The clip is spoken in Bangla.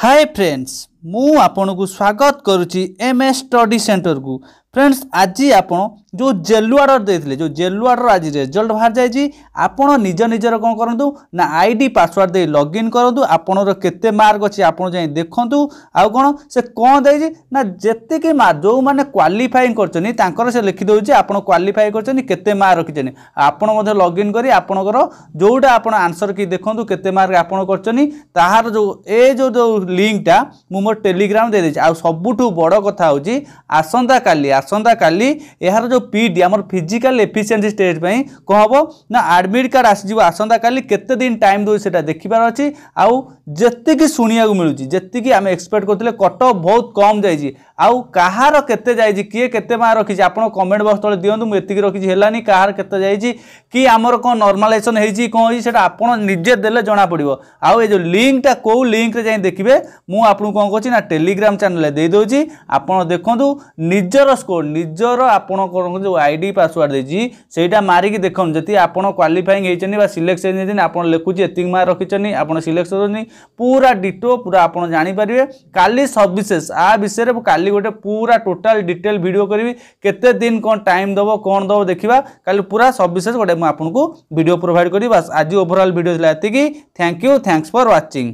hi friends ମୁଁ ଆପଣଙ୍କୁ ସ୍ୱାଗତ କରୁଛି ଏମ୍ ଏସ୍ ଷ୍ଟଡ଼ି ସେଣ୍ଟରକୁ ଫ୍ରେଣ୍ଡସ୍ ଆଜି ଆପଣ ଯେଉଁ ଜେଲୁ ଅର୍ଡ଼ର ଦେଇଥିଲେ ଯେଉଁ ଜେଲୁ ଅର୍ଡ଼ର ଆଜି ରେଜଲ୍ଟ ବାହାରି ଯାଇଛି ଆପଣ ନିଜ ନିଜର କ'ଣ କରନ୍ତୁ ନା ଆଇ ଡ଼ି ପାସୱାର୍ଡ଼ ଦେଇ ଲଗ୍ଇନ୍ କରନ୍ତୁ ଆପଣଙ୍କର କେତେ ମାର୍କ ଅଛି ଆପଣ ଯାଇ ଦେଖନ୍ତୁ ଆଉ କ'ଣ ସେ କ'ଣ ଦେଇଛି ନା ଯେତିକି ମାର୍କ ଯେଉଁମାନେ କ୍ୱାଲିଫାଇଂ କରିଛନ୍ତି ତାଙ୍କର ସେ ଲେଖିଦେଉଛି ଆପଣ କ୍ୱାଲିଫାଇ କରିଛନ୍ତି କେତେ ମାର୍କ ରଖିଛନ୍ତି ଆପଣ ମଧ୍ୟ ଲଗ୍ଇନ୍ କରି ଆପଣଙ୍କର ଯେଉଁଟା ଆପଣ ଆନ୍ସର୍ କି ଦେଖନ୍ତୁ କେତେ ମାର୍କ ଆପଣ କରିଛନ୍ତି ତାହାର ଯେଉଁ ଏ ଯେଉଁ ଯେଉଁ ଲିଙ୍କ୍ଟା ମୁଁ ମୋ টেলিগ্রাম দিয়ে দিয়েছি আবুঠু বড় কথা হচ্ছে আসন্তকালি আসন্তকালি এর যে পিডি আমার ফিজিকাল এফিসিয়েন্সি টেস্ট পাই কম হব না আডমিট কার্ড আসিযোগ আসন্তকালি কেতে দিন টাইম দেଉଛି সেটা দেখিবার অছি আউ যেতিকি শুনিয়া মিলুছি যেতিকি আমি এক্সপেক্ট করলে কটক বহুত কম যাইছি আউ কাহার কেতে যাইছি কিয়ে কেতে মা রাখিছি আপনার কমেন্ট বক্স তলে দিও মু এতিকি রাখিছি হেলানি কাহার কেতে যাইছি কি আমার কোন নর্মালাইজেসন হয়েছি কোণ হয়েছি সেটা আপনার নিজে দেলে জনা পড়ব আউ এই যে লিঙ্কটা কেউ লিঙ্করে যাই দেখবে মু আপনার কোণ করছি না টেলিগ্রাম চ্যানেলে দিয়ে দেছি আপনার দেখুন নিজের স্কোর নিজের আপনার যে আইডি পাসওয়ার্ড দিয়েছি সেইটা মারিকি দেখুন যদি আপনার কোয়ালিফাইং হয়েছেন বা সিলেকশন হয়েছেন আপনার লেখুছি এতিক মার্ক রাখিছেন আপনার সিলেকশন পুরা ডিটো পুরা আপনার জাঁপারে কালি সবিশেষ আ বিষয়ে কালি কালি গোটে পুরা টোটাল ডিটেল ভিডিও করবি কেতে দিন কোন টাইম দেব কোন দেব দেখিবা কালি পুরা সবিশেষ গোটে মু আপনাকে ভিডিও প্রোভাইড করি বাস আজি ওভরঅল ভিডিও লা এতিকি thank you thanks for watching